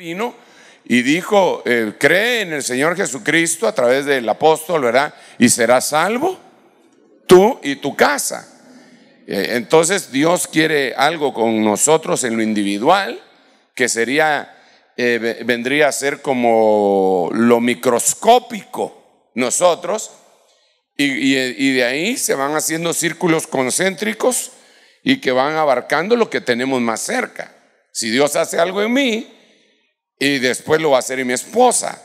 Vino y dijo, eh, cree en el Señor Jesucristo a través del apóstol, ¿verdad? Y serás salvo tú y tu casa. Eh, entonces Dios quiere algo con nosotros en lo individual, que sería, eh, vendría a ser como lo microscópico nosotros, y de ahí se van haciendo círculos concéntricos y que van abarcando lo que tenemos más cerca. Si Dios hace algo en mí, y después lo va a hacer mi esposa,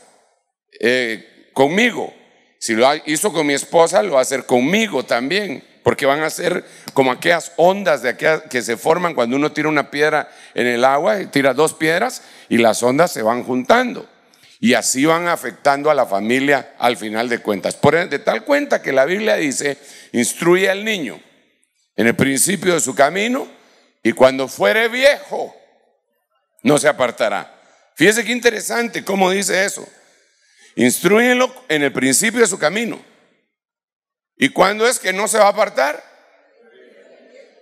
eh, conmigo. Si lo hizo con mi esposa, lo va a hacer conmigo también, porque van a ser como aquellas ondas de aquellas que se forman cuando uno tira una piedra en el agua, y eh, tira dos piedras y las ondas se van juntando. Y así van afectando a la familia al final de cuentas. Por, e, de tal cuenta que la Biblia dice, instruye al niño en el principio de su camino y cuando fuere viejo no se apartará. Fíjese qué interesante cómo dice eso. Instruyenlo en el principio de su camino. ¿Y cuándo es que no se va a apartar?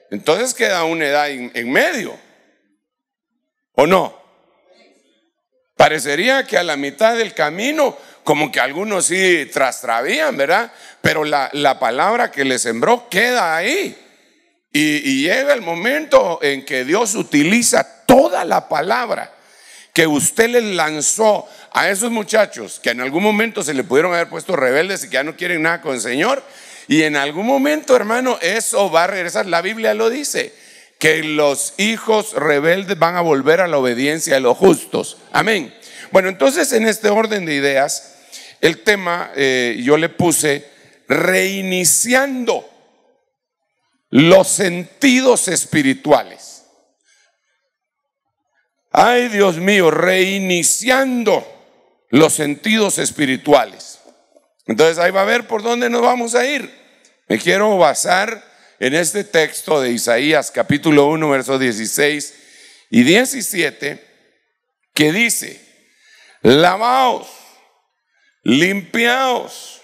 Entonces queda una edad en medio. ¿O no? Parecería que a la mitad del camino, como que algunos sí trastravían, ¿verdad? Pero la, la palabra que le sembró queda ahí. y llega el momento en que Dios utiliza toda la palabra que usted les lanzó a esos muchachos que en algún momento se le pudieron haber puesto rebeldes y que ya no quieren nada con el Señor. Y en algún momento, hermano, eso va a regresar. La Biblia lo dice, que los hijos rebeldes van a volver a la obediencia de los justos. Amén. Bueno, entonces en este orden de ideas, el tema eh, yo le puse reiniciando los sentidos espirituales ay Dios mío, reiniciando los sentidos espirituales. Entonces ahí va a ver por dónde nos vamos a ir. Me quiero basar en este texto de Isaías capítulo 1, versos 16 y 17, que dice, lavaos, limpiaos,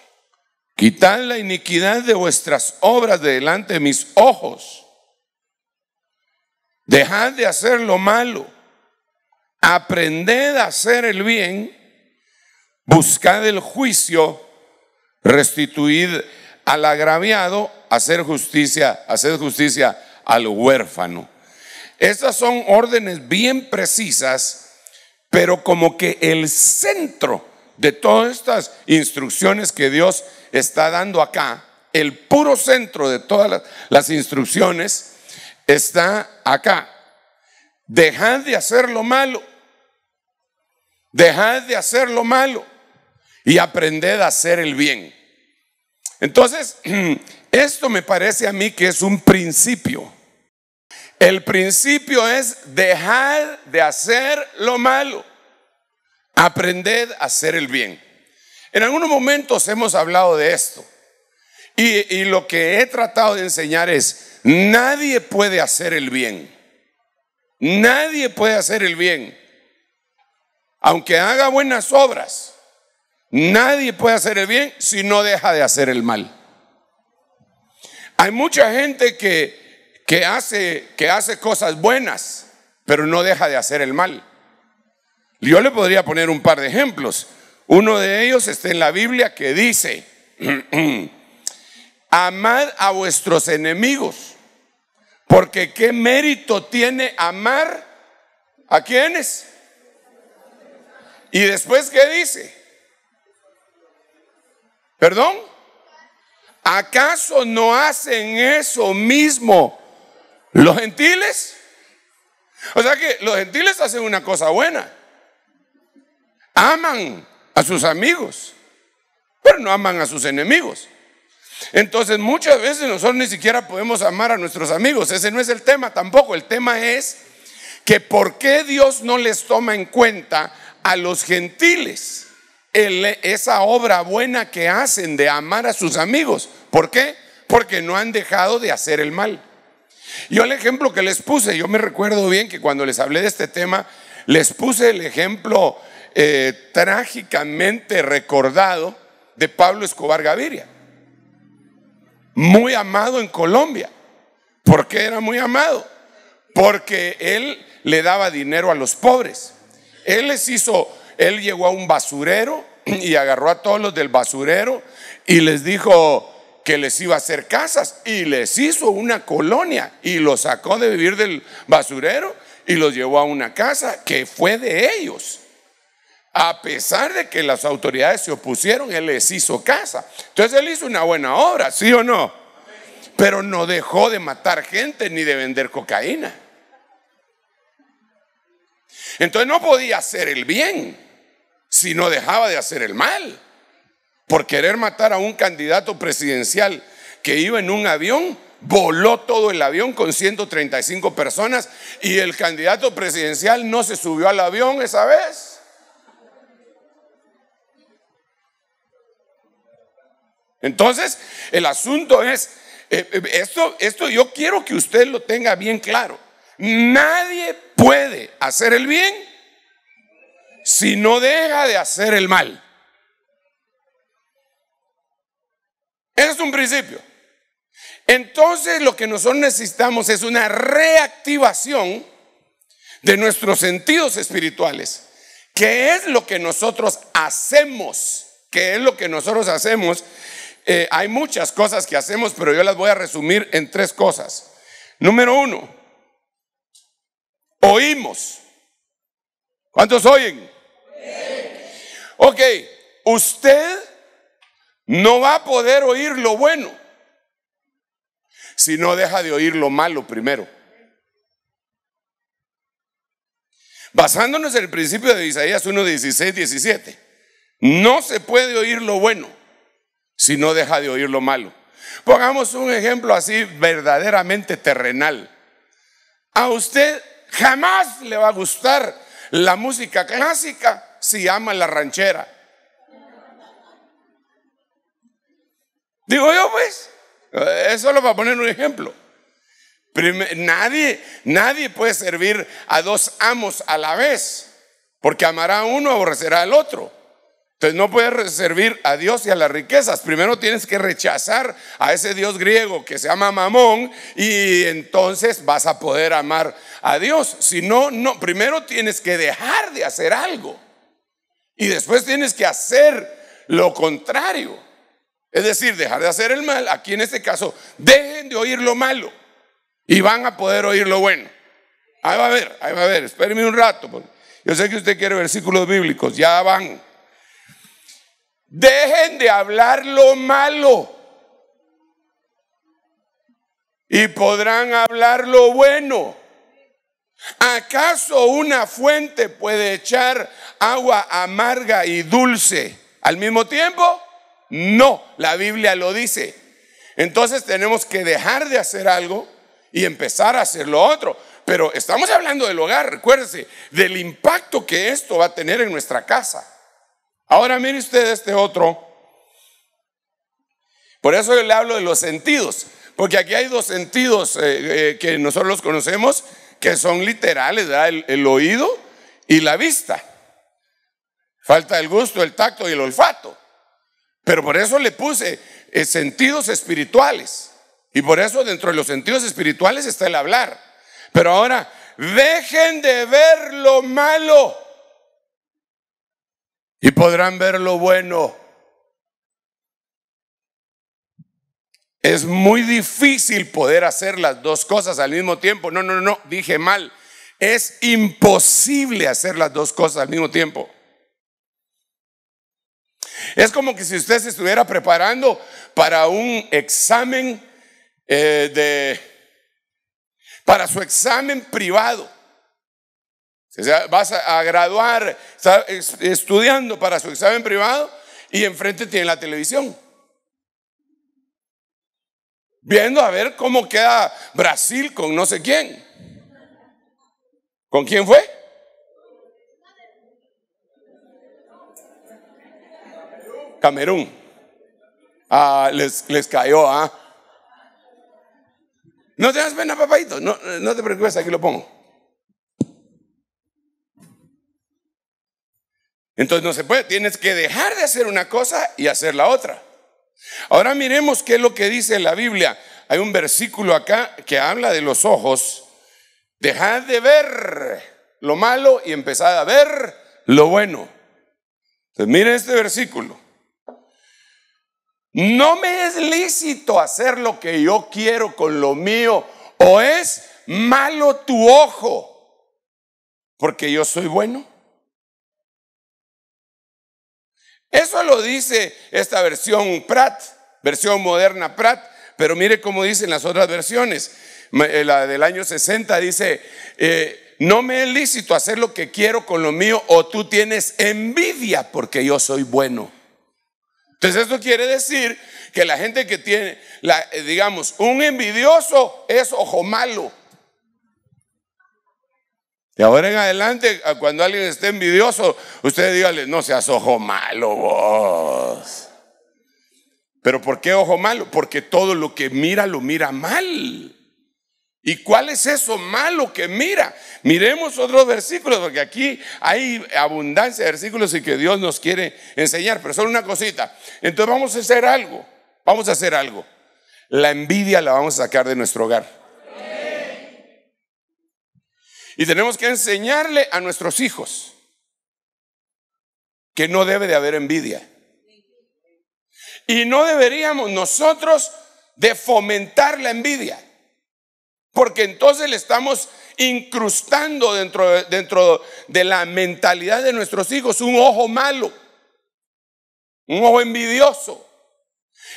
quitad la iniquidad de vuestras obras de delante de mis ojos, dejad de hacer lo malo aprended a hacer el bien, buscad el juicio, restituid al agraviado, hacer justicia, hacer justicia al huérfano. Estas son órdenes bien precisas, pero como que el centro de todas estas instrucciones que Dios está dando acá, el puro centro de todas las instrucciones está acá. Dejad de hacer lo malo Dejad de hacer lo malo y aprended a hacer el bien. Entonces, esto me parece a mí que es un principio. El principio es dejar de hacer lo malo, aprended a hacer el bien. En algunos momentos hemos hablado de esto y, y lo que he tratado de enseñar es, nadie puede hacer el bien. Nadie puede hacer el bien aunque haga buenas obras, nadie puede hacer el bien si no deja de hacer el mal. Hay mucha gente que, que, hace, que hace cosas buenas, pero no deja de hacer el mal. Yo le podría poner un par de ejemplos. Uno de ellos está en la Biblia que dice, amad a vuestros enemigos, porque qué mérito tiene amar a quienes? ¿Y después qué dice? ¿Perdón? ¿Acaso no hacen eso mismo los gentiles? O sea que los gentiles hacen una cosa buena. Aman a sus amigos, pero no aman a sus enemigos. Entonces muchas veces nosotros ni siquiera podemos amar a nuestros amigos. Ese no es el tema tampoco. El tema es que por qué Dios no les toma en cuenta a los gentiles esa obra buena que hacen de amar a sus amigos. ¿Por qué? Porque no han dejado de hacer el mal. Yo el ejemplo que les puse, yo me recuerdo bien que cuando les hablé de este tema, les puse el ejemplo eh, trágicamente recordado de Pablo Escobar Gaviria, muy amado en Colombia. ¿Por qué era muy amado? Porque él le daba dinero a los pobres. Él les hizo, él llegó a un basurero y agarró a todos los del basurero y les dijo que les iba a hacer casas y les hizo una colonia y los sacó de vivir del basurero y los llevó a una casa que fue de ellos. A pesar de que las autoridades se opusieron, él les hizo casa. Entonces él hizo una buena obra, ¿sí o no? Pero no dejó de matar gente ni de vender cocaína. Entonces no podía hacer el bien si no dejaba de hacer el mal. Por querer matar a un candidato presidencial que iba en un avión, voló todo el avión con 135 personas y el candidato presidencial no se subió al avión esa vez. Entonces, el asunto es, eh, eh, esto, esto yo quiero que usted lo tenga bien claro. Nadie puede hacer el bien si no deja de hacer el mal. Ese es un principio. Entonces lo que nosotros necesitamos es una reactivación de nuestros sentidos espirituales. ¿Qué es lo que nosotros hacemos? ¿Qué es lo que nosotros hacemos? Eh, hay muchas cosas que hacemos, pero yo las voy a resumir en tres cosas. Número uno, Oímos. ¿Cuántos oyen? Ok, usted no va a poder oír lo bueno si no deja de oír lo malo primero. Basándonos en el principio de Isaías 1, 16, 17. No se puede oír lo bueno si no deja de oír lo malo. Pongamos un ejemplo así verdaderamente terrenal. A usted jamás le va a gustar la música clásica si ama la ranchera. Digo yo, pues, eh, eso lo va a poner un ejemplo. nadie, nadie puede servir a dos amos a la vez, porque amará a uno, aborrecerá al otro. Entonces no puedes servir a Dios y a las riquezas. Primero tienes que rechazar a ese Dios griego que se llama Mamón y entonces vas a poder amar a Dios. Si no, no, primero tienes que dejar de hacer algo y después tienes que hacer lo contrario. Es decir, dejar de hacer el mal. Aquí en este caso, dejen de oír lo malo y van a poder oír lo bueno. Ahí va a ver, ahí va a ver. Espérenme un rato. Pues. Yo sé que usted quiere versículos bíblicos, ya van. Dejen de hablar lo malo y podrán hablar lo bueno. ¿Acaso una fuente puede echar agua amarga y dulce al mismo tiempo? No, la Biblia lo dice. Entonces tenemos que dejar de hacer algo y empezar a hacer lo otro. Pero estamos hablando del hogar, Recuérdense del impacto que esto va a tener en nuestra casa. Ahora mire usted este otro. Por eso yo le hablo de los sentidos, porque aquí hay dos sentidos eh, eh, que nosotros los conocemos, que son literales, el, el, oído y la vista. Falta el gusto, el tacto y el olfato. Pero por eso le puse eh, sentidos espirituales. Y por eso dentro de los sentidos espirituales está el hablar. Pero ahora, dejen de ver lo malo y podrán ver lo bueno. Es muy difícil poder hacer las dos cosas al mismo tiempo. No, no, no, dije mal. Es imposible hacer las dos cosas al mismo tiempo. Es como que si usted se estuviera preparando para un examen eh, de, para su examen privado o vas a, graduar, estudiando para su examen privado y enfrente tiene la televisión. Viendo a ver cómo queda Brasil con no sé quién. ¿Con quién fue? Camerún. Ah, les, cayó, ¿ah? No te das pena, papadito. No, no te preocupes, aquí lo pongo. Entonces no se puede, tienes que dejar de hacer una cosa y hacer la otra. Ahora miremos qué es lo que dice la Biblia. Hay un versículo acá que habla de los ojos. Dejad de ver lo malo y empezad a ver lo bueno. Entonces mire este versículo. No me es lícito hacer lo que yo quiero con lo mío o es malo tu ojo porque yo soy bueno. Eso lo dice esta versión Pratt, versión moderna Pratt, pero mire cómo dicen las otras versiones. Eh, la del año 60 dice, eh, no me es lícito hacer lo que quiero con lo mío o tú tienes envidia porque yo soy bueno. Entonces esto quiere decir que la gente que tiene, eh, digamos, un envidioso es ojo malo. Y ahora en adelante, cuando alguien esté envidioso, usted dígale, no seas ojo malo vos. Pero ¿por qué ojo malo? Porque todo lo que mira lo mira mal. ¿Y cuál es eso malo que mira? Miremos otros versículos, porque aquí hay abundancia de versículos y que Dios nos quiere enseñar, pero solo una cosita. Entonces vamos a hacer algo, vamos a hacer algo. La envidia la vamos a sacar de nuestro hogar. Y tenemos que enseñarle a nuestros hijos que no debe de haber envidia. Y no deberíamos nosotros de fomentar la envidia, porque entonces le estamos incrustando dentro, dentro de la mentalidad de nuestros hijos un ojo malo, un ojo envidioso.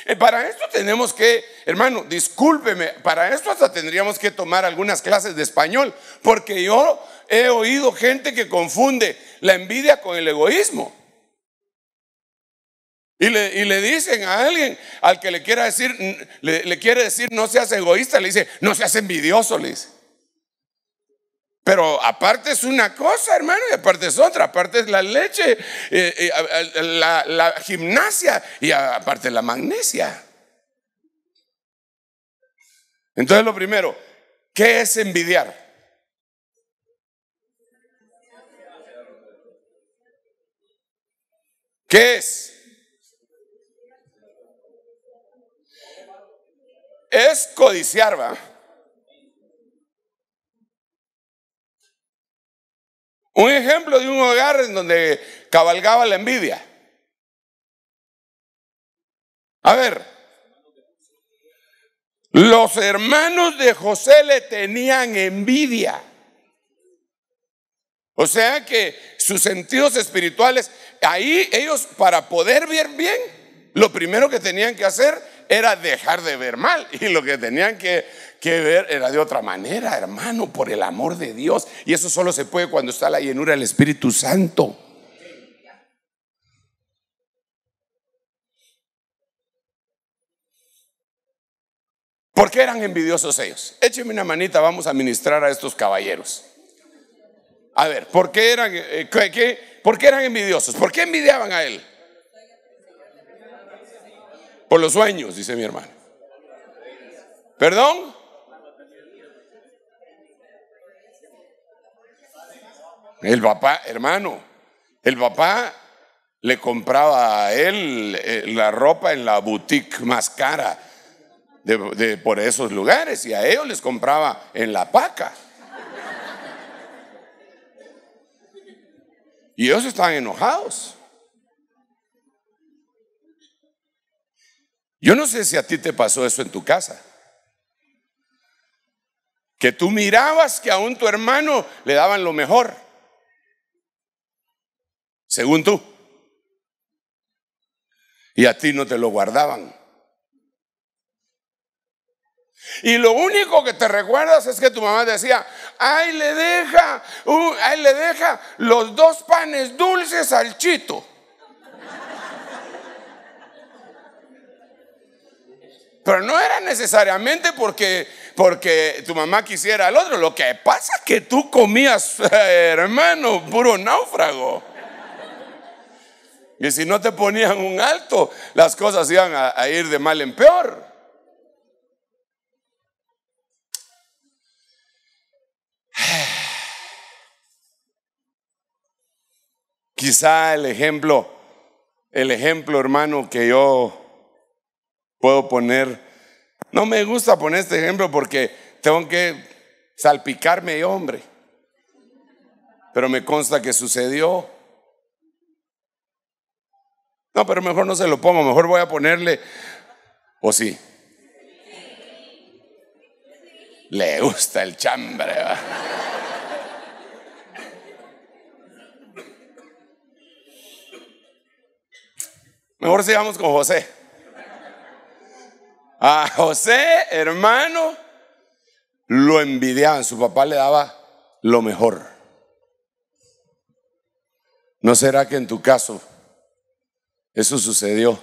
Eh, para esto tenemos que, hermano, discúlpeme, para esto hasta tendríamos que tomar algunas clases de español, porque yo he oído gente que confunde la envidia con el egoísmo. Y le, dicen a alguien al que le quiera decir, le quiere decir no seas egoísta, le dice, no seas envidioso, le dice. Pero aparte es una cosa, hermano, y aparte es otra, aparte es la leche, eh, eh, la, la, gimnasia y aparte la magnesia. Entonces lo primero, ¿qué es envidiar? ¿Qué es? Es codiciar, ¿va? Un ejemplo de un hogar en donde cabalgaba la envidia. A ver, los hermanos de José le tenían envidia. O sea que sus sentidos espirituales, ahí ellos para poder ver bien, lo primero que tenían que hacer era dejar de ver mal. Y lo que tenían que, que ver era de otra manera, hermano, por el amor de Dios. Y eso solo se puede cuando está la llenura del Espíritu Santo. ¿Por qué eran envidiosos ellos? Écheme una manita, vamos a ministrar a estos caballeros. A ver, ¿por qué eran, eh, ¿por qué eran envidiosos? ¿Por qué envidiaban a él? Por los sueños, dice mi hermano. ¿Perdón? El papá, hermano, el papá le compraba a él eh, la ropa en la boutique más cara de, por esos lugares y a ellos les compraba en la paca. Y ellos estaban enojados. Yo no sé si a ti te pasó eso en tu casa. Que tú mirabas que aún tu hermano le daban lo mejor según tú. Y a ti no te lo guardaban. Y lo único que te recuerdas es que tu mamá decía, ay le deja, uh, le deja los dos panes dulces al chito. Pero no era necesariamente porque, porque tu mamá quisiera al otro. Lo que pasa es que tú comías, eh, hermano, puro náufrago. Y si no te ponían un alto, las cosas iban a, ir de mal en peor. Quizá el ejemplo, el ejemplo hermano que yo puedo poner, no me gusta poner este ejemplo porque tengo que salpicarme hombre, pero me consta que sucedió. No, pero mejor no se lo pongo, mejor voy a ponerle, o sí. Le gusta el chambre. Mejor sigamos con José. A José, hermano, lo envidiaban. Su papá le daba lo mejor. ¿No será que en tu caso eso sucedió.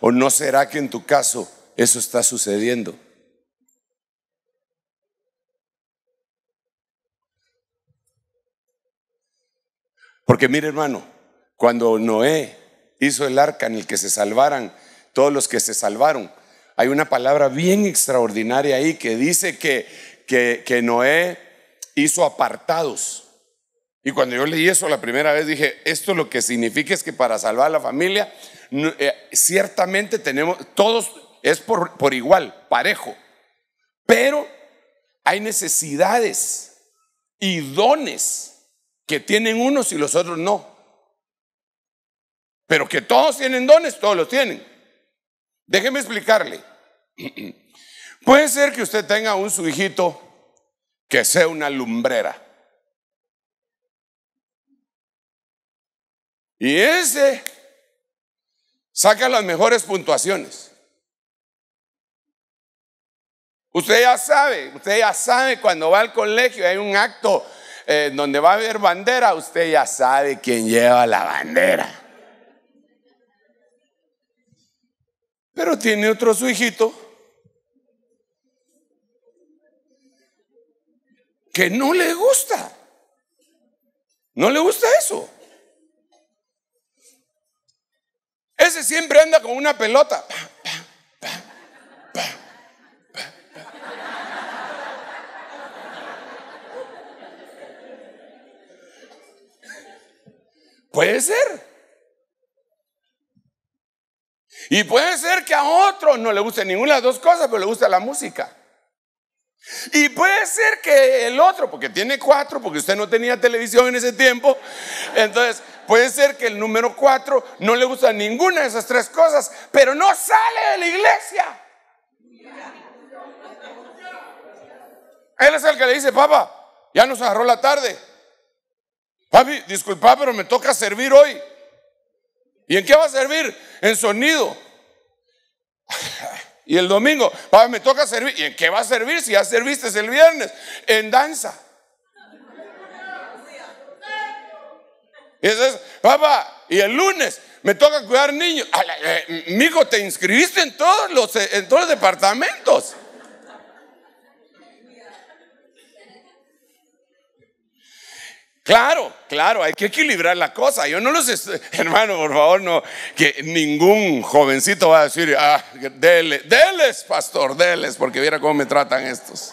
¿O no será que en tu caso eso está sucediendo? Porque mire hermano, cuando Noé hizo el arca en el que se salvaran todos los que se salvaron, hay una palabra bien extraordinaria ahí que dice que, que, que Noé hizo apartados. Y cuando yo leí eso la primera vez dije, esto lo que significa es que para salvar a la familia, eh, ciertamente tenemos, todos es por, igual, parejo, pero hay necesidades y dones que tienen unos y los otros no. Pero que todos tienen dones, todos los tienen. Déjeme explicarle. Puede ser que usted tenga un su hijito que sea una lumbrera. Y ese saca las mejores puntuaciones. Usted ya sabe, usted ya sabe cuando va al colegio, hay un acto eh, donde va a haber bandera, usted ya sabe quién lleva la bandera. Pero tiene otro su hijito que no le gusta. No le gusta eso. Ese siempre anda con una pelota. Puede ser. Y puede ser que a otro no le guste ninguna de las dos cosas, pero le gusta la música. Y puede ser que el otro, porque tiene cuatro, porque usted no tenía televisión en ese tiempo, entonces Puede ser que el número cuatro no le gusta ninguna de esas tres cosas, pero no sale de la iglesia. Él es el que le dice, papá, ya nos agarró la tarde. Papi, disculpa, pero me toca servir hoy. ¿Y en qué va a servir? En sonido. Y el domingo, papá, me toca servir. ¿Y en qué va a servir si ya serviste el viernes? En danza. Y papá, y el lunes me toca cuidar niños. amigo eh, te inscribiste en todos los, eh, en todos departamentos. Claro, claro, hay que equilibrar la cosa. Yo no los hermano, por favor, no, que ningún jovencito va a decir, ah, deles, pastor, deles, porque viera cómo me tratan estos.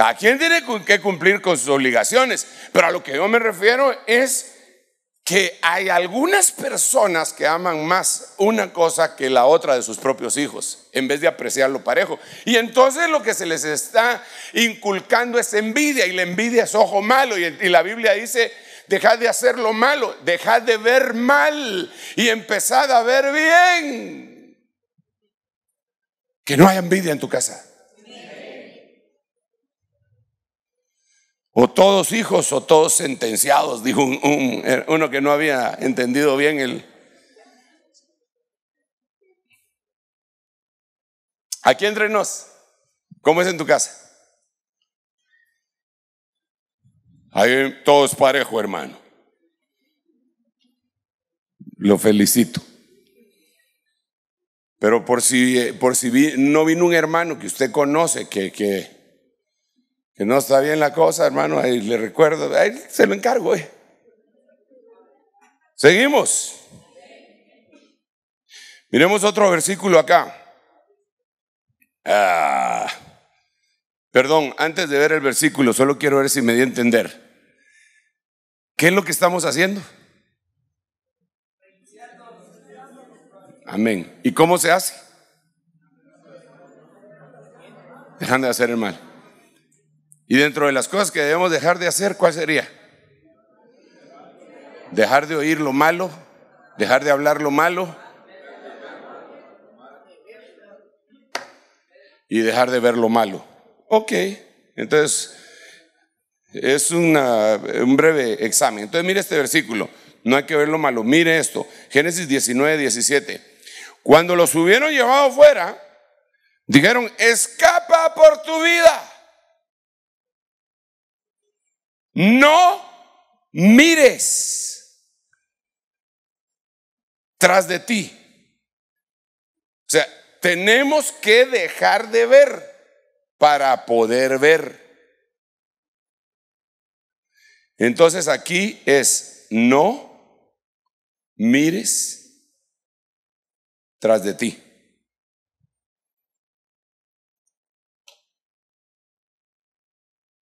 Cada quien tiene que cumplir con sus obligaciones, pero a lo que yo me refiero es que hay algunas personas que aman más una cosa que la otra de sus propios hijos, en vez de apreciarlo parejo. Y entonces lo que se les está inculcando es envidia, y la envidia es ojo malo, y, la Biblia dice, dejad de hacer lo malo, dejad de ver mal y empezad a ver bien. Que no haya envidia en tu casa. O todos hijos o todos sentenciados, dijo uno que no había entendido bien el... Aquí entre nos, ¿cómo es en tu casa? Ahí todos es parejo, hermano. Lo felicito. Pero por si, eh, por si no vino un hermano que usted conoce que, que no está bien la cosa, hermano, ahí le recuerdo, ahí se lo encargo. Eh. Seguimos. Miremos otro versículo acá. Ah, perdón, antes de ver el versículo, solo quiero ver si me di a entender. ¿Qué es lo que estamos haciendo? Amén. ¿Y cómo se hace? Dejan de hacer el mal. Y dentro de las cosas que debemos dejar de hacer, ¿cuál sería? Dejar de oír lo malo, dejar de hablar lo malo y dejar de ver lo malo. Ok, entonces es un breve examen. Entonces mire este versículo, no hay que ver lo malo, mire esto, Génesis 19, 17. Cuando los hubieron llevado fuera, dijeron, escapa por tu vida. No mires tras de ti. O sea, tenemos que dejar de ver para poder ver. Entonces aquí es no mires tras de ti.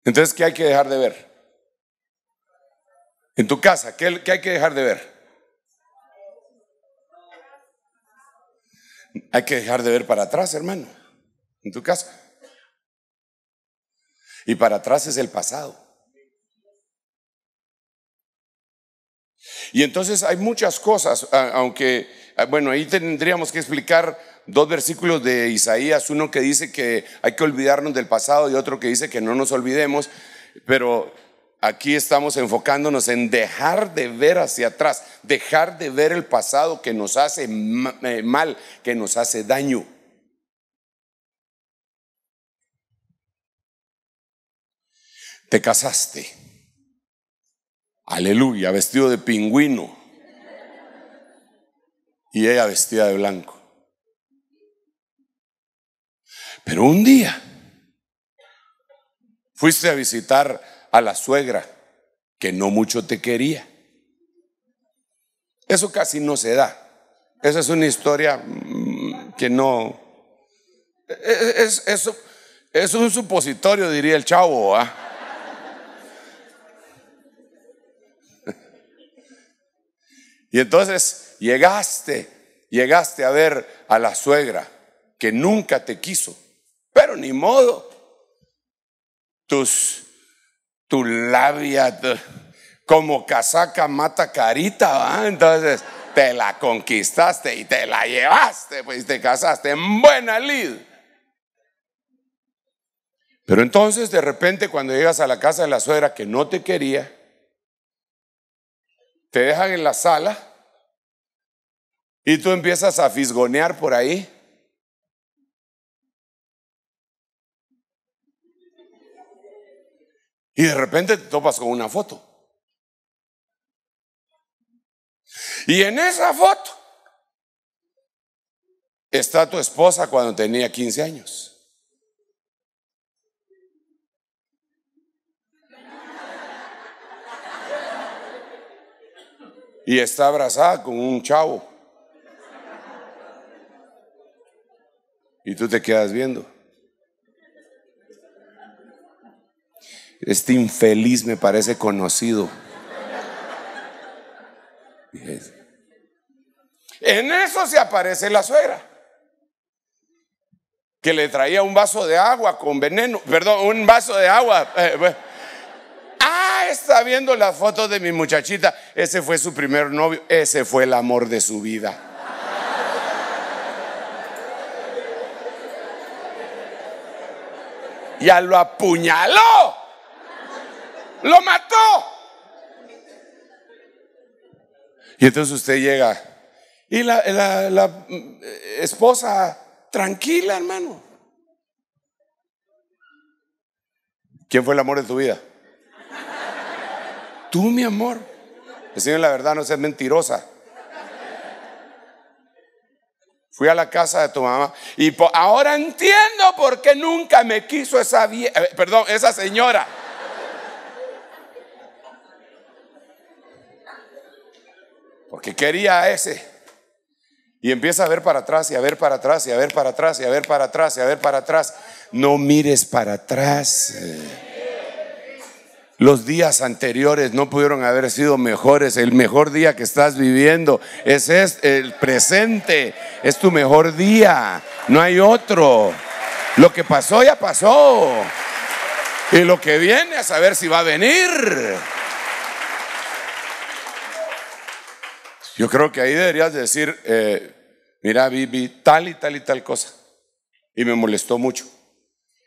Entonces, ¿qué hay que dejar de ver? En tu casa, ¿qué, qué hay que dejar de ver? Hay que dejar de ver para atrás, hermano, en tu casa. Y para atrás es el pasado. Y entonces hay muchas cosas, aunque, bueno, ahí tendríamos que explicar dos versículos de Isaías, uno que dice que hay que olvidarnos del pasado y otro que dice que no nos olvidemos, pero Aquí estamos enfocándonos en dejar de ver hacia atrás, dejar de ver el pasado que nos hace eh, mal, que nos hace daño. Te casaste. Aleluya, vestido de pingüino. Y ella vestida de blanco. Pero un día fuiste a visitar a la suegra que no mucho te quería. Eso casi no se da. Esa es una historia mm, que no... E-, e-, es, es, es un supositorio, diría el chavo. ¿ah? Y entonces llegaste, llegaste a ver a la suegra que nunca te quiso, pero ni modo. Tus tu labia, como casaca mata carita, Entonces te la conquistaste y te la llevaste, pues te casaste en buena lid. Pero entonces de repente cuando llegas a la casa de la suegra que no te quería, te dejan en la sala y tú empiezas a fisgonear por ahí Y de repente te topas con una foto. Y en esa foto está tu esposa cuando tenía 15 años. Y está abrazada con un chavo. Y tú te quedas viendo. Este infeliz me parece conocido. En eso se aparece la suegra, que le traía un vaso de agua con veneno, perdón, un vaso de agua. Eh, ah, está viendo las fotos de mi muchachita. Ese fue su primer novio, ese fue el amor de su vida. Ya lo apuñaló. Lo mató. Y entonces usted llega y la, eh, esposa, tranquila hermano. ¿Quién fue el amor de tu vida? Tú, mi amor. Decime la verdad, no seas mentirosa. Fui a la casa de tu mamá y ahora entiendo por qué nunca me quiso esa vieja, eh, perdón, esa señora. que quería ese. Y empieza a ver para atrás y a ver para atrás y a ver para atrás y a ver para atrás y a ver para atrás. No mires para atrás. Los días anteriores no pudieron haber sido mejores. El mejor día que estás viviendo es el presente. Es tu mejor día. No hay otro. Lo que pasó ya pasó. Y lo que viene a saber si va a venir. Yo creo que ahí deberías decir, eh, mira, vi, tal y tal y tal cosa. Y me molestó mucho.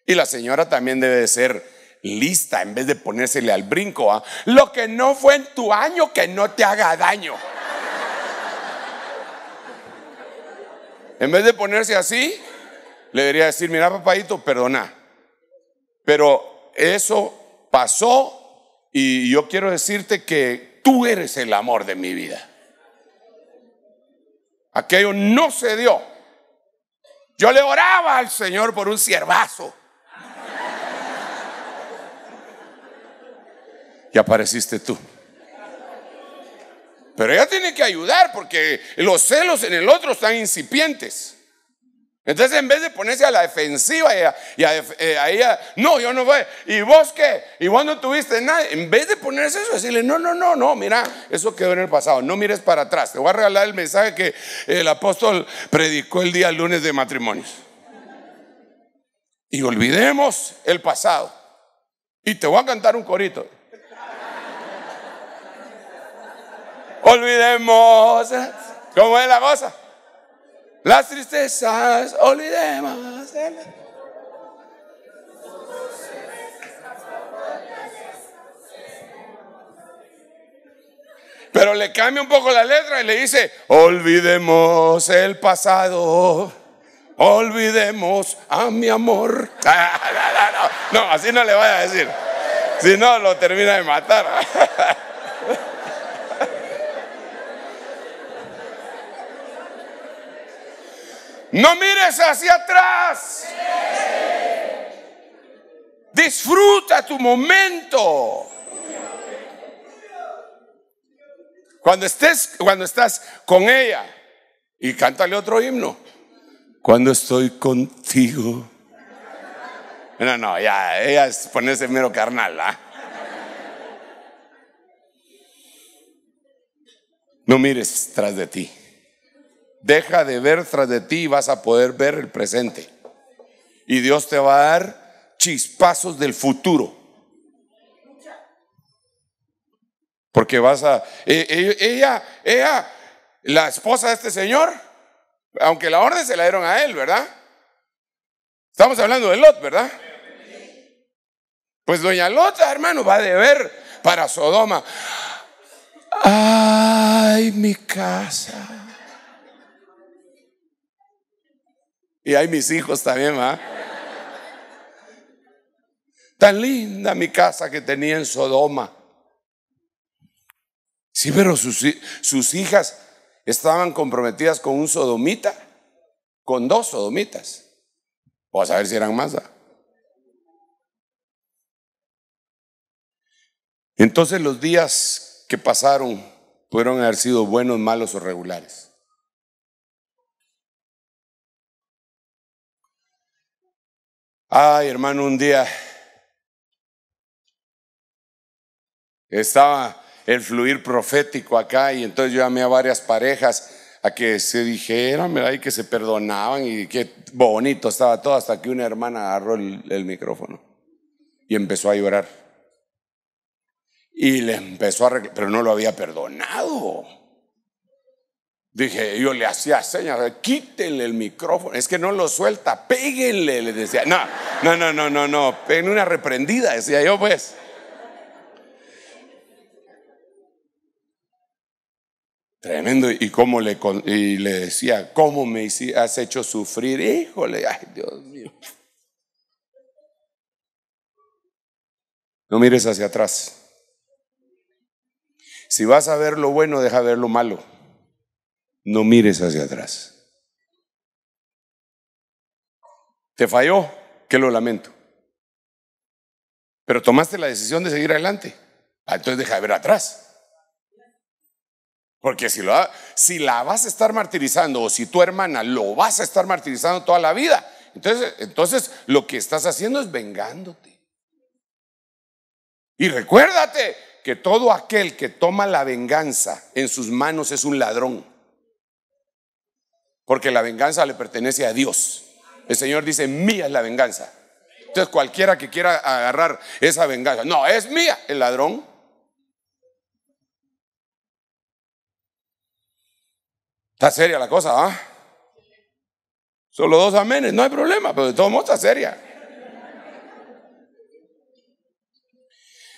Y la señora también debe de ser lista en vez de ponérsele al brinco. ¿ah? Lo que no fue en tu año, que no te haga daño. En vez de ponerse así, le debería decir, mira papadito, perdona. Pero eso pasó y yo quiero decirte que tú eres el amor de mi vida. Aquello no se dio. Yo le oraba al Señor por un ciervazo Y apareciste tú. Pero ella tiene que ayudar porque los celos en el otro están incipientes. Entonces, en vez de ponerse a la defensiva y a, ella, eh, no, yo no voy. ¿Y vos qué? ¿Y vos no tuviste nada? En vez de ponerse eso, decirle, no, no, no, no, mira, eso quedó en el pasado. No mires para atrás. Te voy a regalar el mensaje que el apóstol predicó el día lunes de matrimonios. Y olvidemos el pasado. Y te voy a cantar un corito. olvidemos. ¿eh? ¿Cómo es la cosa? Las tristezas olvidemos. Pero le cambia un poco la letra y le dice, olvidemos el pasado, olvidemos a mi amor. No, así no le vaya a decir. Si no, lo termina de matar. No mires hacia atrás. Disfruta tu momento. Cuando estés, cuando estás con ella, y cántale otro himno. Cuando estoy contigo. No, no, ya, ella es ponerse mero carnal. ¿ah? No mires tras de ti. Deja de ver tras de ti y vas a poder ver el presente. Y Dios te va a dar chispazos del futuro. Porque vas a... E, e, ella, ella, la esposa de este señor, aunque la orden se la dieron a él, ¿verdad? Estamos hablando de Lot, ¿verdad? Pues doña Lot hermano, va a deber para Sodoma. Ay, mi casa. Y hay mis hijos también, ¿va? Tan linda mi casa que tenía en Sodoma. Sí, pero sus, hijas estaban comprometidas con un sodomita, con dos sodomitas. O a ver si eran más. Entonces los días que pasaron pudieron haber sido buenos, malos o regulares. Ay, hermano, un día estaba el fluir profético acá y entonces yo llamé a varias parejas a que se dijeran, Y que se perdonaban y qué bonito estaba todo hasta que una hermana agarró el, el micrófono y empezó a llorar. Y le empezó a... Pero no lo había perdonado. Dije, yo le hacía señas, quítenle el micrófono, es que no lo suelta, péguenle, le decía. No, no, no, no, no, no, en una reprendida, decía yo pues. Tremendo, y cómo le, y le decía, ¿cómo me has hecho sufrir? Híjole, ay Dios mío. No mires hacia atrás. Si vas a ver lo bueno, deja ver lo malo no mires hacia atrás. Te falló, que lo lamento. Pero tomaste la decisión de seguir adelante. Ah, entonces deja de ver atrás. Porque si, lo, si la vas a estar martirizando o si tu hermana lo vas a estar martirizando toda la vida, entonces, entonces lo que estás haciendo es vengándote. Y recuérdate que todo aquel que toma la venganza en sus manos es un ladrón porque la venganza le pertenece a Dios. El Señor dice, mía es la venganza. Entonces cualquiera que quiera agarrar esa venganza, no, es mía el ladrón. Está seria la cosa, ¿ah? Solo dos amenes, no hay problema, pero de todos modos está seria.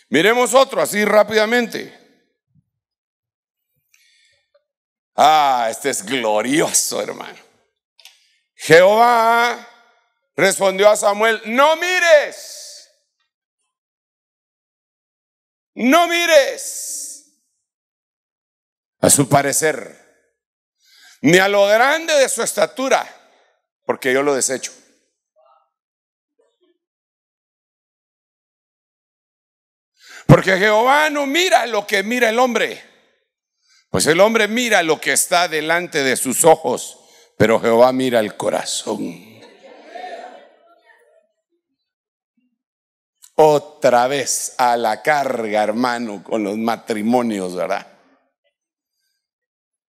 Miremos otro así rápidamente. Ah, este es glorioso, hermano. Jehová respondió a Samuel, no mires, no mires a su parecer, ni a lo grande de su estatura, porque yo lo desecho. Porque Jehová no mira lo que mira el hombre pues el hombre mira lo que está delante de sus ojos, pero Jehová mira el corazón. Otra vez a la carga, hermano, con los matrimonios, ¿verdad?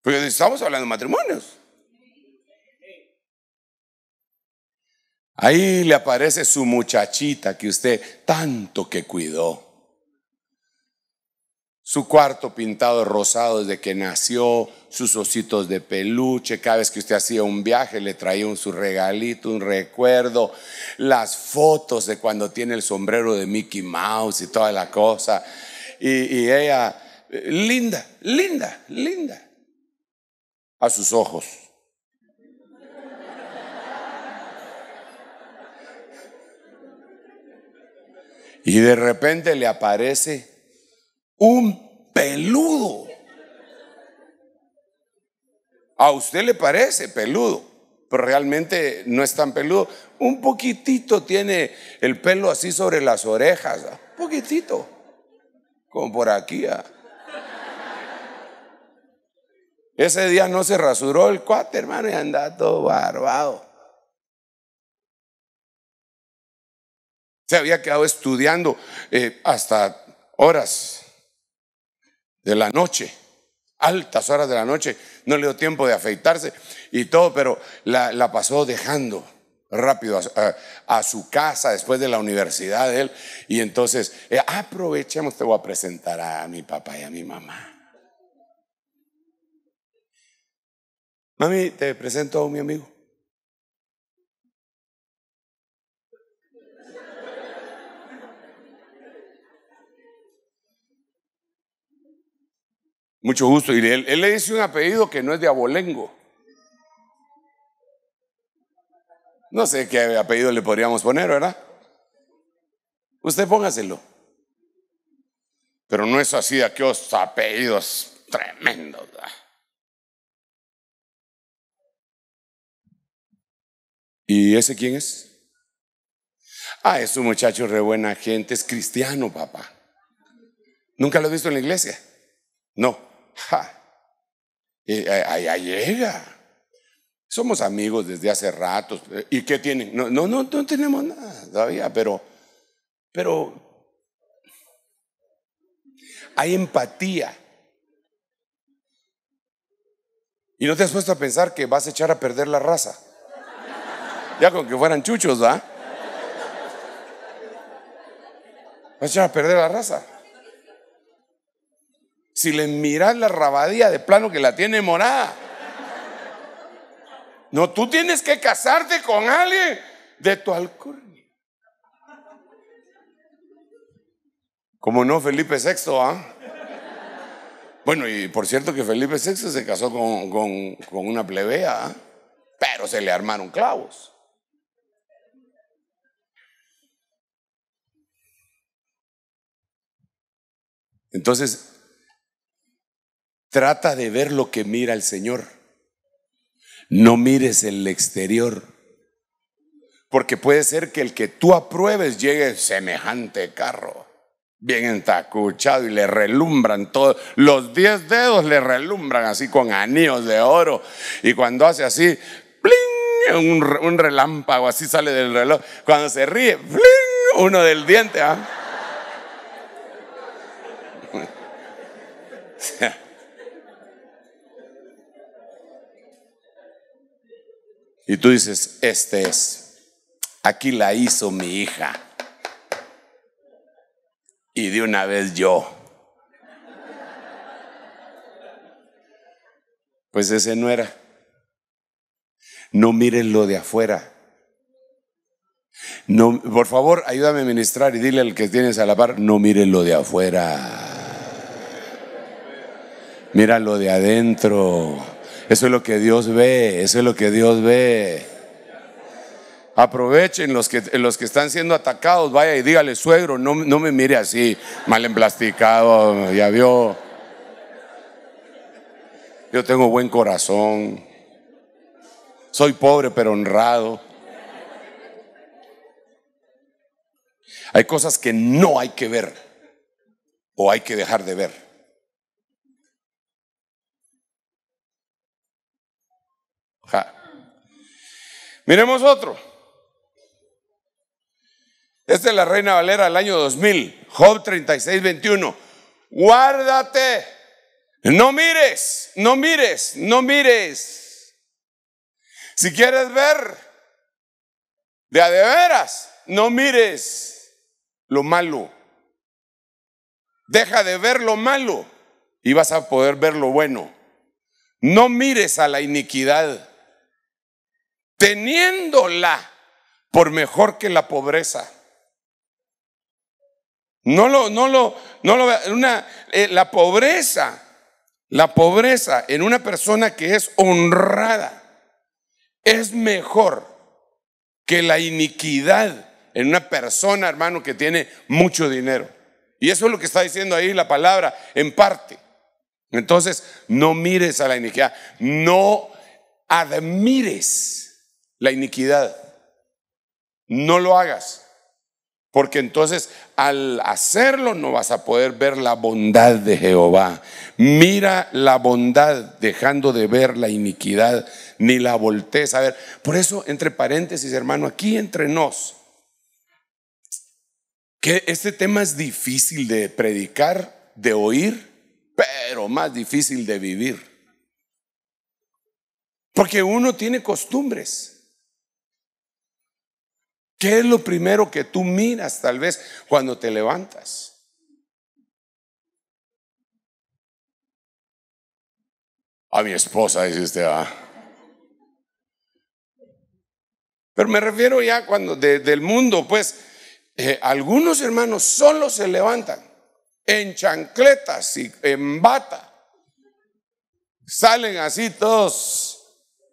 Porque estamos hablando de matrimonios. Ahí le aparece su muchachita que usted tanto que cuidó su cuarto pintado rosado desde que nació, sus ositos de peluche, cada vez que usted hacía un viaje le traía un, su regalito, un recuerdo, las fotos de cuando tiene el sombrero de Mickey Mouse y toda la cosa. y ella, linda, linda, linda, a sus ojos. Y de repente le aparece un peludo. A usted le parece peludo, pero realmente no es tan peludo. Un poquitito tiene el pelo así sobre las orejas, ¿ah? poquitito, como por aquí. ¿ah? Ese día no se rasuró el cuate, hermano, y andaba todo barbado. Se había quedado estudiando eh, hasta horas de la noche, altas horas de la noche, no le dio tiempo de afeitarse y todo, pero la, pasó dejando rápido a, su casa después de la universidad de él. Y entonces, eh, aprovechemos, te voy a presentar a mi papá y a mi mamá. Mami, te presento a mi amigo. Mucho gusto. Y él, él le dice un apellido que no es de abolengo. No sé qué apellido le podríamos poner, ¿verdad? Usted póngaselo. Pero no es así de aquellos apellidos tremendos. ¿Y ese quién es? Ah, es un muchacho re buena gente, es cristiano, papá. ¿Nunca lo he visto en la iglesia? No. Eh, ahí Allá llega. Somos amigos desde hace ratos. Eh, ¿Y qué tienen? No, no, no, no tenemos nada todavía, pero, pero hay empatía. Y no te has puesto a pensar que vas a echar a perder la raza. Ya con que fueran chuchos, ¿ah? Vas a echar a perder la raza. Si le miras la rabadía de plano que la tiene morada. No, tú tienes que casarte con alguien de tu alcurnia. Como no Felipe VI, ¿ah? Bueno, y por cierto que Felipe VI se casó con, con, una plebea, ¿ah? pero se le armaron clavos. Entonces, Trata de ver lo que mira el Señor. No mires el exterior. Porque puede ser que el que tú apruebes llegue semejante carro, bien entacuchado y le relumbran todos, los diez dedos le relumbran así con anillos de oro. Y cuando hace así, bling, Un, relámpago así sale del reloj. Cuando se ríe, Uno del diente, ¿ah? Y tú dices, este es, aquí la hizo mi hija. Y de una vez yo. Pues ese no era. No miren lo de afuera. No, por favor, ayúdame a ministrar y dile al que tienes a la par, no miren lo de afuera. Mira lo de adentro. Eso es lo que Dios ve, eso es lo que Dios ve. Aprovechen los que, los que están siendo atacados, vaya y dígale, suegro, no, no me mire así, mal emplasticado, ya vio. Yo tengo buen corazón. Soy pobre pero honrado. Hay cosas que no hay que ver o hay que dejar de ver. Miremos otro. Esta es la Reina Valera del año 2000, Job 36, 21. Guárdate, no mires, no mires, no mires. Si quieres ver de a de veras, no mires lo malo. Deja de ver lo malo y vas a poder ver lo bueno. No mires a la iniquidad teniéndola por mejor que la pobreza. No lo, no lo, no lo, una, eh, la pobreza, la pobreza en una persona que es honrada es mejor que la iniquidad en una persona, hermano, que tiene mucho dinero. Y eso es lo que está diciendo ahí la palabra, en parte. Entonces, no mires a la iniquidad, no admires la iniquidad. No lo hagas, porque entonces al hacerlo no vas a poder ver la bondad de Jehová. Mira la bondad dejando de ver la iniquidad, ni la volteza a ver. Por eso, entre paréntesis, hermano, aquí entre nos, que este tema es difícil de predicar, de oír, pero más difícil de vivir. Porque uno tiene costumbres. ¿Qué es lo primero que tú miras tal vez cuando te levantas? A mi esposa, dice usted. Ah. Pero me refiero ya cuando del mundo, pues, eh, algunos hermanos solo se levantan en chancletas y en bata. Salen así todos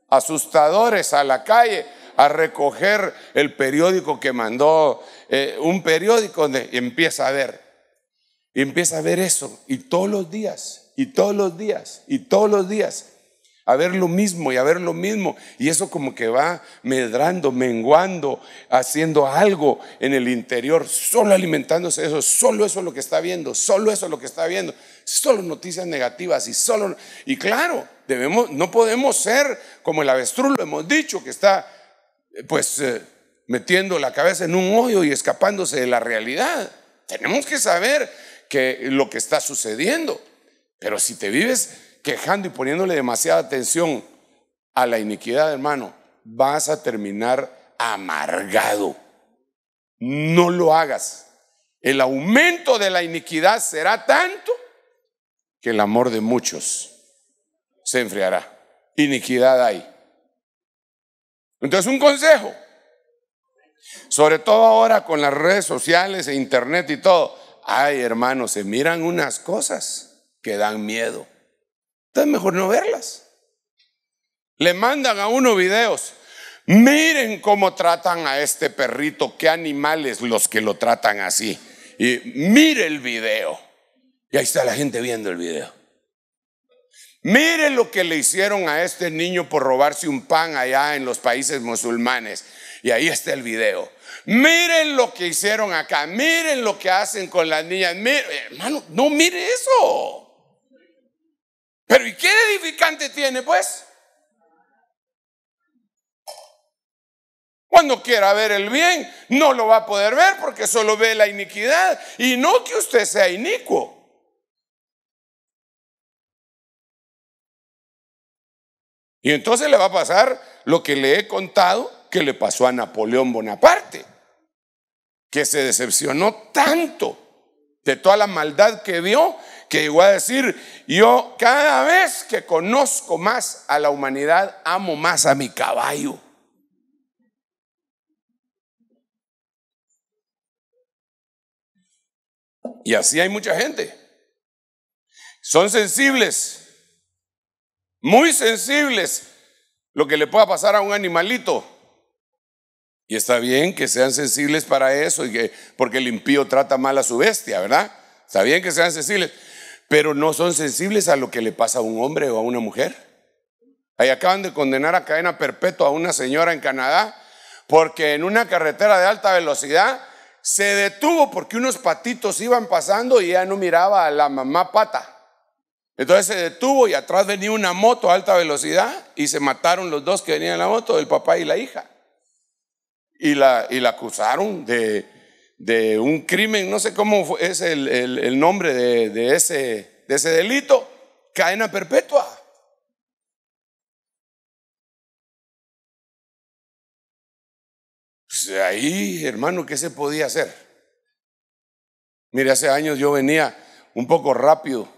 asustadores a la calle a recoger el periódico que mandó, eh, un periódico donde empieza a ver. Y empieza a ver eso. Y todos los días, y todos los días, y todos los días. A ver lo mismo y a ver lo mismo. Y eso como que va medrando, menguando, haciendo algo en el interior, solo alimentándose de eso, solo eso es lo que está viendo, solo eso es lo que está viendo, solo noticias negativas y solo... Y claro, debemos, no podemos ser como el avestruz, lo hemos dicho, que está eh, pues eh, metiendo la cabeza en un hoyo y escapándose de la realidad. Tenemos que saber que lo que está sucediendo. Pero si te vives quejando y poniéndole demasiada atención a la iniquidad, hermano, vas a terminar amargado. No lo hagas. El aumento de la iniquidad será tanto que el amor de muchos se enfriará. Iniquidad hay entonces, un consejo. Sobre todo ahora con las redes sociales e internet y todo. Ay, hermanos, se miran unas cosas que dan miedo. Entonces, mejor no verlas. Le mandan a uno videos. Miren cómo tratan a este perrito, qué animales los que lo tratan así. Y mire el video. Y ahí está la gente viendo el video. Miren lo que le hicieron a este niño por robarse un pan allá en los países musulmanes. Y ahí está el video. Miren lo que hicieron acá. Miren lo que hacen con las niñas. hermano, no mire eso. Pero ¿y qué edificante tiene pues? Cuando quiera ver el bien, no lo va a poder ver porque solo ve la iniquidad. Y no que usted sea inicuo. Y entonces le va a pasar lo que le he contado que le pasó a Napoleón Bonaparte, que se decepcionó tanto de toda la maldad que vio que llegó a decir, yo cada vez que conozco más a la humanidad, amo más a mi caballo. Y así hay mucha gente. Son sensibles muy sensibles lo que le pueda pasar a un animalito. Y está bien que sean sensibles para eso, y que, porque el impío trata mal a su bestia, ¿verdad? Está bien que sean sensibles, pero no son sensibles a lo que le pasa a un hombre o a una mujer. Ahí acaban de condenar a cadena perpetua a una señora en Canadá porque en una carretera de alta velocidad se detuvo porque unos patitos iban pasando y ella no miraba a la mamá pata. Entonces se detuvo y atrás venía una moto a alta velocidad y se mataron los dos que venían en la moto, el papá y la hija. Y la, y la acusaron de, un crimen, no sé cómo es el, nombre de, ese, de ese delito, cadena perpetua. Pues ahí, hermano, ¿qué se podía hacer? Mire, hace años yo venía un poco rápido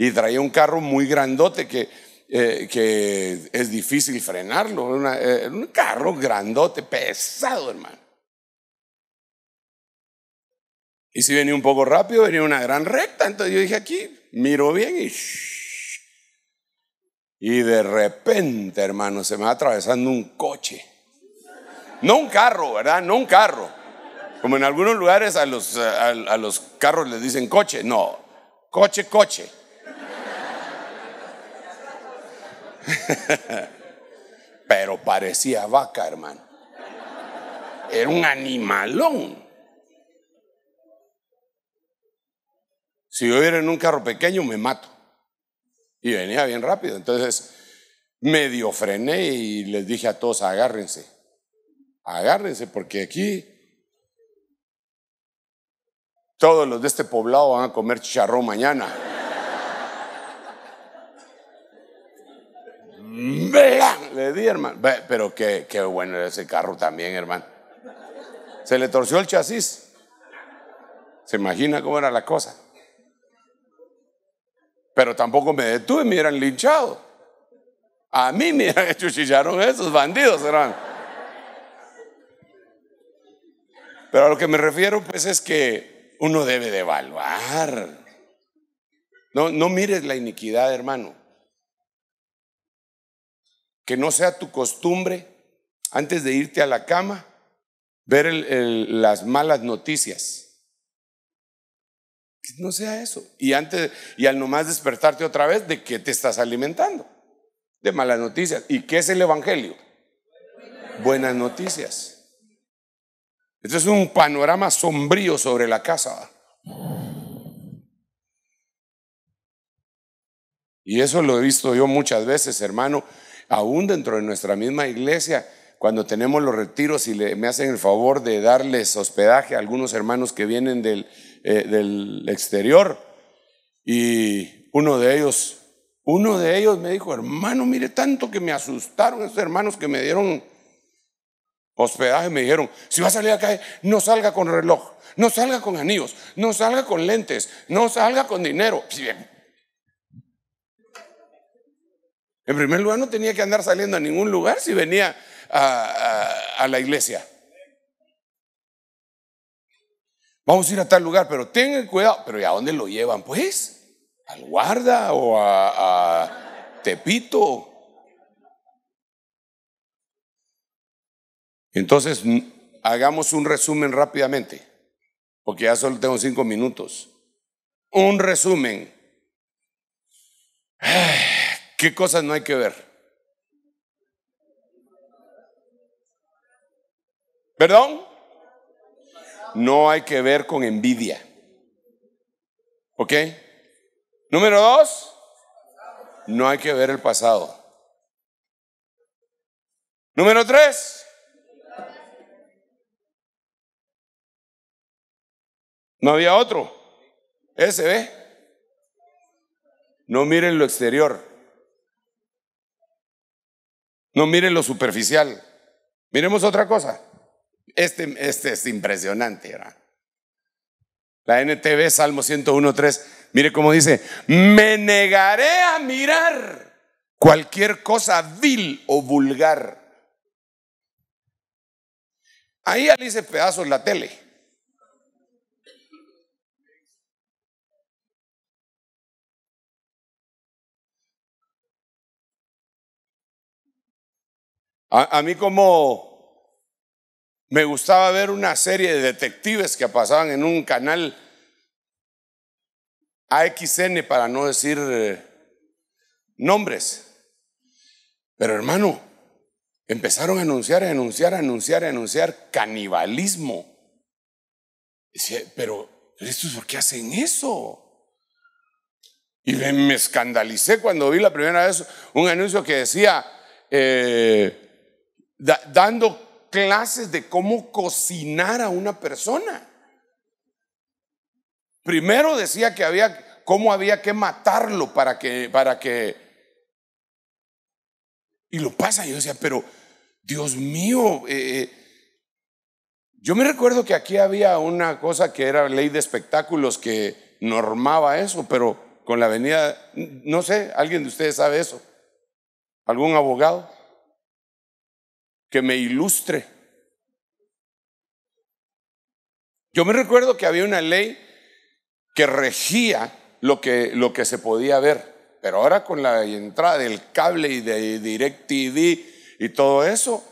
Y traía un carro muy grandote que, eh, es difícil frenarlo. Eh, un carro grandote, pesado, hermano. Y si venía un poco rápido, venía una gran recta. Entonces yo dije aquí, miro bien y... Y de repente, hermano, se me va atravesando un coche. No un carro, ¿verdad? No un carro. Como en algunos lugares a los eh, carros les dicen coche. No, coche, coche. Pero parecía vaca, hermano. Era un animalón. Si yo hubiera en un carro pequeño, me mato. Y venía bien rápido. Entonces, medio frené y les dije a todos, agárrense. Agárrense, porque aquí todos los de este poblado van a comer chicharrón mañana. Le di, hermano. Pero qué, qué bueno era ese carro también, hermano. Se le torció el chasis. ¿Se imagina cómo era la cosa? Pero tampoco me detuve, me hubieran linchado. A mí me hubieran esos bandidos, hermano. Pero a lo que me refiero, pues, es que uno debe de evaluar. No, no mires la iniquidad, hermano que no sea tu costumbre, antes de irte a la cama, ver las malas noticias. Que no sea eso. Y, antes, y al nomás despertarte otra vez, ¿de qué te estás alimentando? De malas noticias. ¿Y qué es el Evangelio? Buenas noticias. Entonces es un panorama sombrío sobre la casa. Y eso lo he visto yo muchas veces, hermano, aún dentro de nuestra misma iglesia, cuando tenemos los retiros y me hacen el favor de darles hospedaje a algunos hermanos que vienen eh, del, exterior. Y uno de ellos, uno de ellos me dijo, hermano, mire tanto que me asustaron esos hermanos que me dieron hospedaje, me dijeron, si va a salir a calle, no salga con reloj, no salga con anillos, no salga con lentes, no salga con dinero. En primer lugar, no tenía que andar saliendo a ningún lugar si venía a, la iglesia. Vamos a ir a tal lugar, pero tengan cuidado. ¿Pero y a dónde lo llevan? Pues, al guarda o a, a Tepito. Entonces, hagamos un resumen rápidamente, porque ya solo tengo cinco minutos. Un resumen. ¿Qué cosas no hay que ver? ¿Perdón? No hay que ver con envidia. ¿Ok? Número dos, no hay que ver el pasado. Número tres, no había otro. Ese, ¿ve? No miren lo exterior. No miren lo superficial. Miremos otra cosa. Este, este es impresionante. La NTV, Salmo 101.3, mire cómo dice, me negaré a mirar cualquier cosa vil o vulgar. Ahí alice pedazos la tele. A, mí como me gustaba ver una serie de detectives que pasaban en un canal AXN para no decir eh, nombres. Pero hermano, empezaron a anunciar, a anunciar, a anunciar, a anunciar canibalismo. pero estos por qué hacen eso? Y me, escandalicé cuando vi la primera vez un anuncio que decía, eh, dando clases de cómo cocinar a una persona. Primero decía que había, cómo había que matarlo para que, para que. Y lo pasa, yo decía, pero Dios mío, eh, eh, yo me recuerdo que aquí había una cosa que era ley de espectáculos que normaba eso, pero con la venida no sé, ¿alguien de ustedes sabe eso? ¿Algún abogado? que me ilustre. Yo me recuerdo que había una ley que regía lo que, lo que se podía ver, pero ahora con la entrada del cable y de DirecTV y todo eso,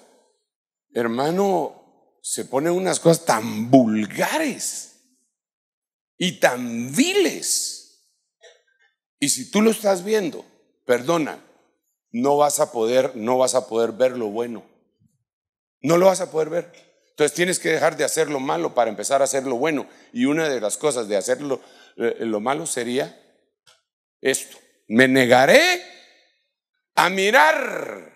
hermano, se ponen unas cosas tan vulgares y tan viles. Y si tú lo estás viendo, perdona, no vas a poder, no vas a poder ver lo bueno. No lo vas a poder ver. Entonces tienes que dejar de hacer lo malo para empezar a hacer lo bueno. Y una de las cosas de hacerlo eh, eh, lo malo sería esto. Me negaré a mirar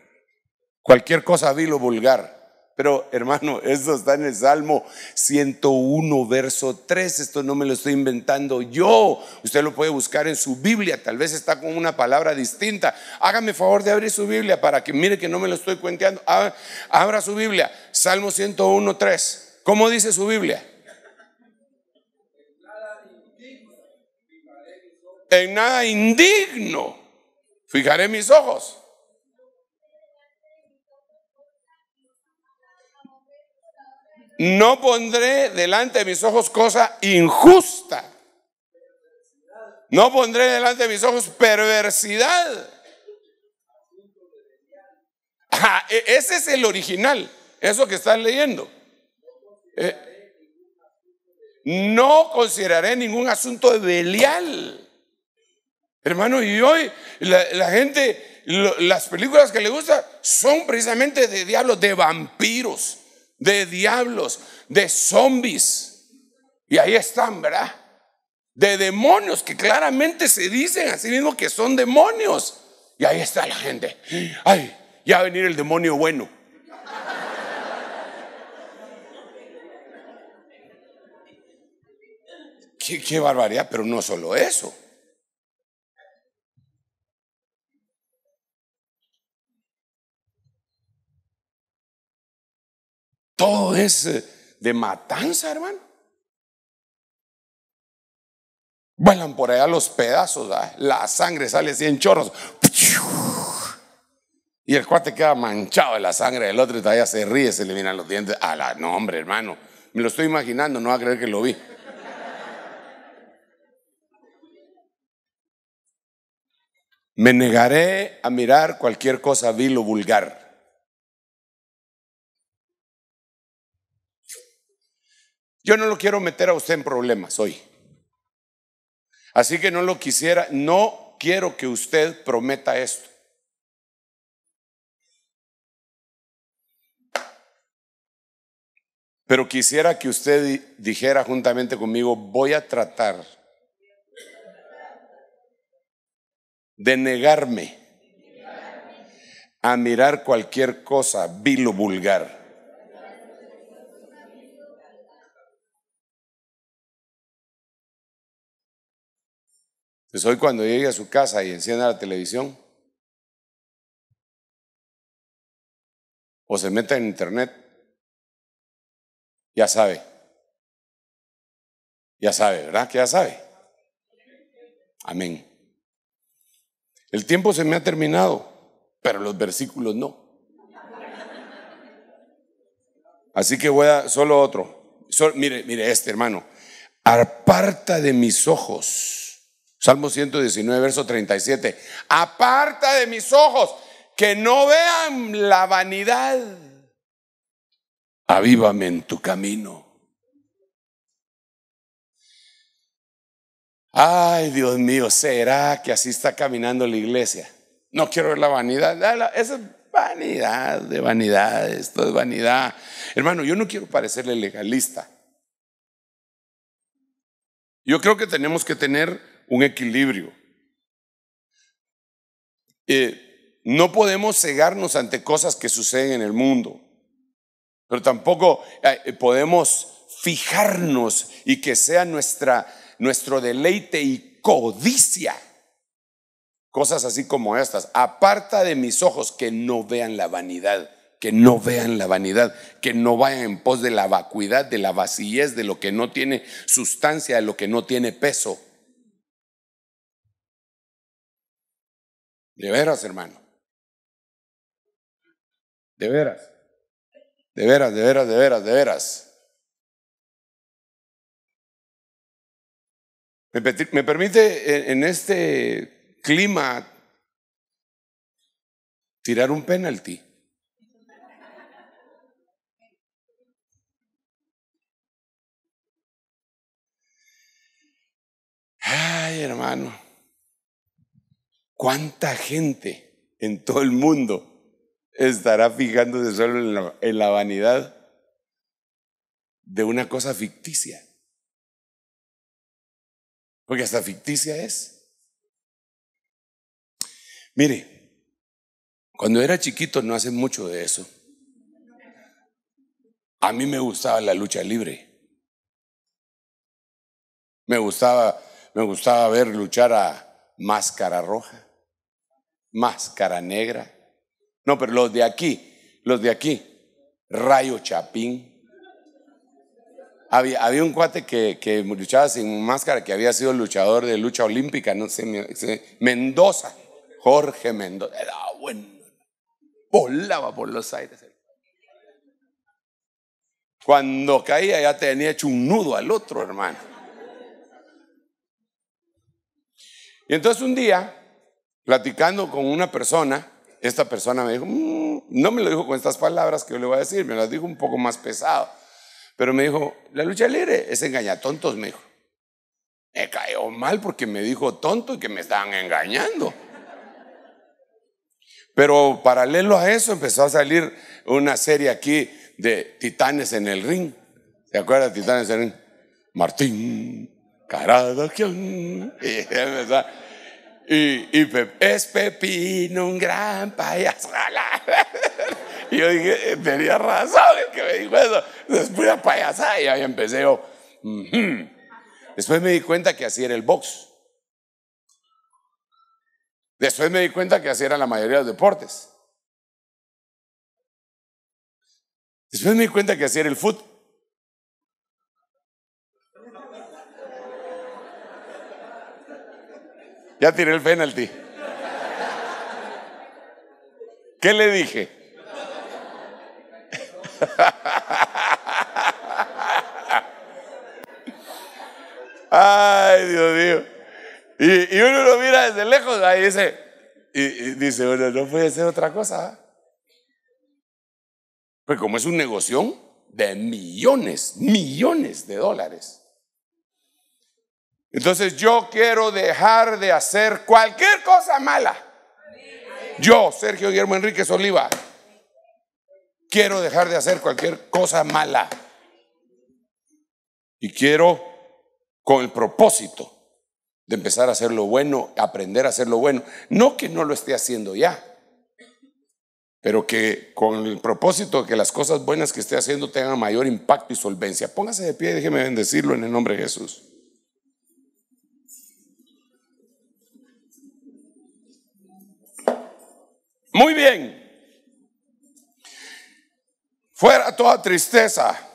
cualquier cosa vil o vulgar pero hermano, eso está en el Salmo 101, verso 3. Esto no me lo estoy inventando yo. Usted lo puede buscar en su Biblia. Tal vez está con una palabra distinta. Hágame favor de abrir su Biblia para que mire que no me lo estoy cuenteando. Ah, abra, su Biblia. Salmo 101, 3. ¿Cómo dice su Biblia? En nada indigno fijaré mis ojos. no pondré delante de mis ojos cosa injusta. No pondré delante de mis ojos perversidad. E, ese es el original, eso que están leyendo. Eh, no consideraré ningún asunto de Belial. Hermano, y hoy la, gente, las películas que le gustan son precisamente de diablos, de vampiros, de diablos, de zombies. Y ahí están, ¿verdad? De demonios que claramente se dicen a mismo que son demonios. Y ahí está la gente. Ay, ya va a venir el demonio bueno. Qué, qué barbaridad, pero no solo eso. todo es eh, de matanza, hermano. Vuelan por allá los pedazos, la sangre sale así en chorros. Y el cuate queda manchado de la sangre del otro y todavía se ríe, se le los dientes. A no, hombre, hermano. Me lo estoy imaginando, no va a creer que lo vi. Me negaré a mirar cualquier cosa vil o vulgar. Yo no lo quiero meter a usted en problemas hoy. Así que no lo quisiera, no quiero que usted prometa esto. Pero quisiera que usted dijera juntamente conmigo, voy a tratar de negarme a mirar cualquier cosa vil o vulgar Entonces hoy cuando llegue a su casa y encienda la televisión o se meta en internet, ya sabe. Ya sabe, ¿verdad? Que ya sabe. Amén. El tiempo se me ha terminado, pero los versículos no. Así que voy a solo otro. mire, mire este hermano. Aparta de mis ojos Salmo 119, verso 37. Aparta de mis ojos que no vean la vanidad. Avívame en tu camino. Ay, Dios mío, ¿será que así está caminando la iglesia? No quiero ver la vanidad. Ah, esa es vanidad de vanidad. Esto es vanidad. Hermano, yo no quiero parecerle legalista. Yo creo que tenemos que tener un equilibrio. Eh, no podemos cegarnos ante cosas que suceden en el mundo, pero tampoco eh, podemos fijarnos y que sea nuestra, nuestro deleite y codicia. Cosas así como estas. Aparta de mis ojos que no vean la vanidad, que no vean la vanidad, que no vayan en pos de la vacuidad, de la vacillez, de lo que no tiene sustancia, de lo que no tiene peso. De veras, hermano. De veras. De veras, de veras, de veras, de veras. ¿Me permite en este clima tirar un penalti? Ay, hermano. ¿Cuánta gente en todo el mundo estará fijándose solo en la, vanidad de una cosa ficticia? Porque hasta ficticia es. Mire, cuando era chiquito no hace mucho de eso. A mí me gustaba la lucha libre. Me gustaba, me gustaba ver luchar a Máscara Roja. Máscara negra. No, pero los de aquí, los de aquí, Rayo Chapín. Había, un cuate que, que, luchaba sin máscara, que había sido luchador de lucha olímpica, no sé, Mendoza, Jorge Mendoza. Era bueno, volaba por los aires. Cuando caía ya tenía hecho un nudo al otro hermano. Y entonces un día platicando con una persona, esta persona me dijo, mm, no me lo dijo con estas palabras que yo le voy a decir, me las dijo un poco más pesado, pero me dijo, la lucha libre es engañatontos, me dijo. Me cayó mal porque me dijo tonto y que me estaban engañando. Pero paralelo a eso empezó a salir una serie aquí de Titanes en el Ring. ¿Se acuerdan de Titanes en el Ring? Martín, Carado Y y, es Pepino un gran payasada, Y yo dije, eh, tenía razón el que me dijo eso. después pura payasada. Y ahí empecé yo. Después me di cuenta que así era el box. Después me di cuenta que así era la mayoría de los deportes. Después me di cuenta que así era el fútbol. Ya tiré el penalti. ¿Qué le dije? Ay, Dios mío. Y, uno lo mira desde lejos ahí dice, y, dice, bueno, no puede ser otra cosa. pues como es un negocio de millones, millones de dólares. Entonces yo quiero dejar de hacer cualquier cosa mala. Yo, Sergio Guillermo Enríquez Oliva, quiero dejar de hacer cualquier cosa mala. Y quiero con el propósito de empezar a hacer lo bueno, aprender a hacer lo bueno. No que no lo esté haciendo ya, pero que con el propósito de que las cosas buenas que esté haciendo tengan mayor impacto y solvencia. Póngase de pie y déjeme bendecirlo en el nombre de Jesús. Muy bien. Fuera toda tristeza.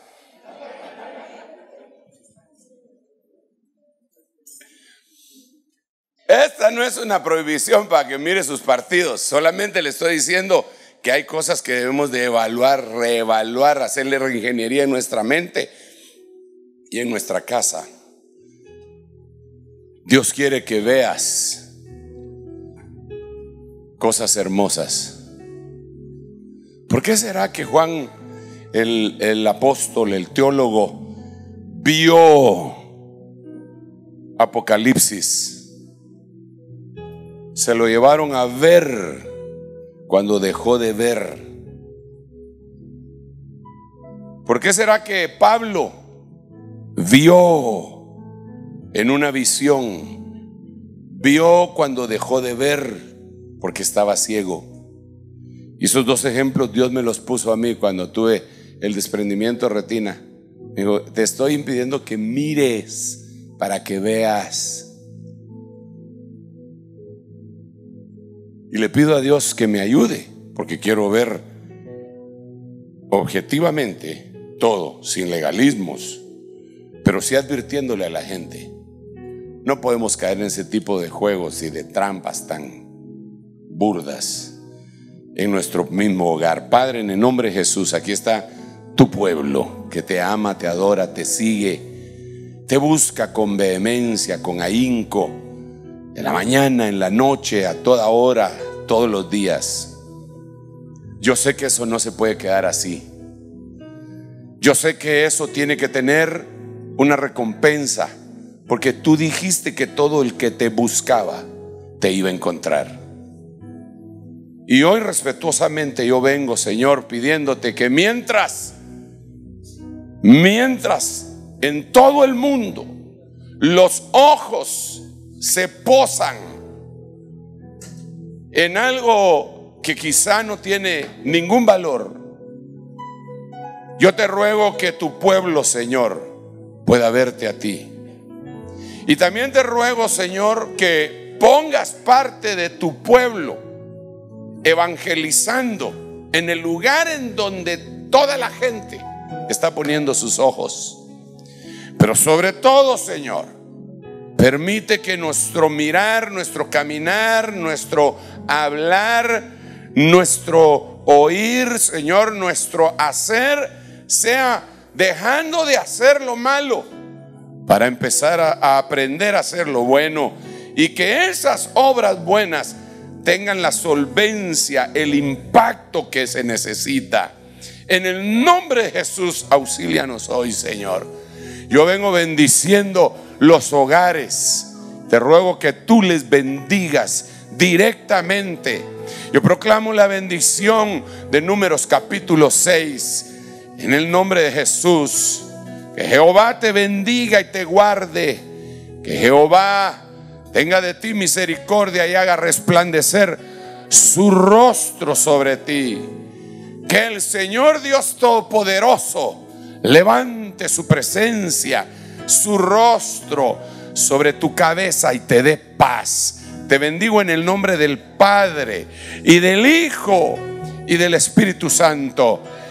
Esta no es una prohibición para que mire sus partidos, solamente le estoy diciendo que hay cosas que debemos de evaluar, reevaluar, hacerle reingeniería en nuestra mente y en nuestra casa. Dios quiere que veas cosas hermosas. ¿Por qué será que Juan, el, el apóstol, el teólogo, vio Apocalipsis? Se lo llevaron a ver cuando dejó de ver. ¿Por qué será que Pablo vio en una visión, vio cuando dejó de ver? porque estaba ciego. Y esos dos ejemplos Dios me los puso a mí cuando tuve el desprendimiento de retina. Me dijo, te estoy impidiendo que mires para que veas. Y le pido a Dios que me ayude, porque quiero ver objetivamente todo, sin legalismos, pero sí advirtiéndole a la gente. No podemos caer en ese tipo de juegos y de trampas tan burdas en nuestro mismo hogar. Padre, en el nombre de Jesús, aquí está tu pueblo que te ama, te adora, te sigue, te busca con vehemencia, con ahínco, en la mañana, en la noche, a toda hora, todos los días. Yo sé que eso no se puede quedar así. Yo sé que eso tiene que tener una recompensa, porque tú dijiste que todo el que te buscaba te iba a encontrar. Y hoy respetuosamente yo vengo, Señor, pidiéndote que mientras, mientras en todo el mundo los ojos se posan en algo que quizá no tiene ningún valor, yo te ruego que tu pueblo, Señor, pueda verte a ti. Y también te ruego, Señor, que pongas parte de tu pueblo evangelizando en el lugar en donde toda la gente está poniendo sus ojos. Pero sobre todo, Señor, permite que nuestro mirar, nuestro caminar, nuestro hablar, nuestro oír, Señor, nuestro hacer, sea dejando de hacer lo malo para empezar a, aprender a hacer lo bueno y que esas obras buenas tengan la solvencia, el impacto que se necesita. En el nombre de Jesús, auxílianos hoy, Señor. Yo vengo bendiciendo los hogares. Te ruego que tú les bendigas directamente. Yo proclamo la bendición de Números capítulo 6. En el nombre de Jesús, que Jehová te bendiga y te guarde. Que Jehová tenga de ti misericordia y haga resplandecer su rostro sobre ti. Que el Señor Dios Todopoderoso levante su presencia, su rostro sobre tu cabeza y te dé paz. Te bendigo en el nombre del Padre y del Hijo y del Espíritu Santo.